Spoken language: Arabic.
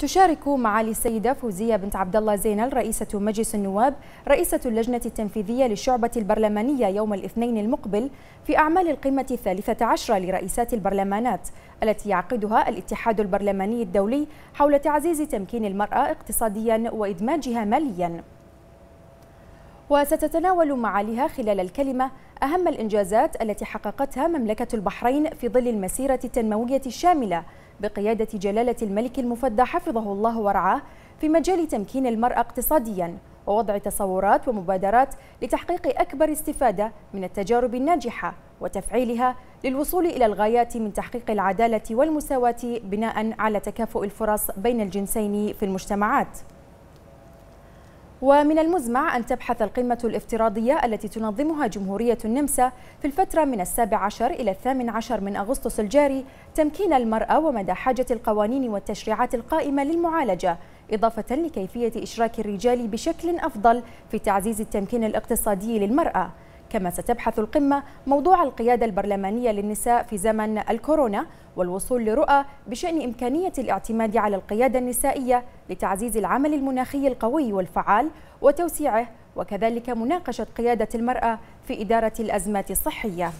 تشارك معالي السيدة فوزية بنت عبد الله زينل رئيسة مجلس النواب رئيسة اللجنة التنفيذية للشعبة البرلمانية يوم الاثنين المقبل في أعمال القمة الثالثة عشرة لرئيسات البرلمانات التي يعقدها الاتحاد البرلماني الدولي حول تعزيز تمكين المرأة اقتصاديا وإدماجها ماليا وستتناول معاليها خلال الكلمة أهم الإنجازات التي حققتها مملكة البحرين في ظل المسيرة التنموية الشاملة بقيادة جلالة الملك المفدى حفظه الله ورعاه في مجال تمكين المرأة اقتصادياً ووضع تصورات ومبادرات لتحقيق أكبر استفادة من التجارب الناجحة وتفعيلها للوصول إلى الغايات من تحقيق العدالة والمساواة بناء على تكافؤ الفرص بين الجنسين في المجتمعات ومن المزمع أن تبحث القمة الافتراضية التي تنظمها جمهورية النمسا في الفترة من السابع عشر إلى الثامن عشر من أغسطس الجاري تمكين المرأة ومدى حاجة القوانين والتشريعات القائمة للمعالجة إضافة لكيفية إشراك الرجال بشكل أفضل في تعزيز التمكين الاقتصادي للمرأة كما ستبحث القمة موضوع القيادة البرلمانية للنساء في زمن الكورونا والوصول لرؤى بشأن إمكانية الاعتماد على القيادة النسائية لتعزيز العمل المناخي القوي والفعال وتوسيعه وكذلك مناقشة قيادة المرأة في إدارة الأزمات الصحية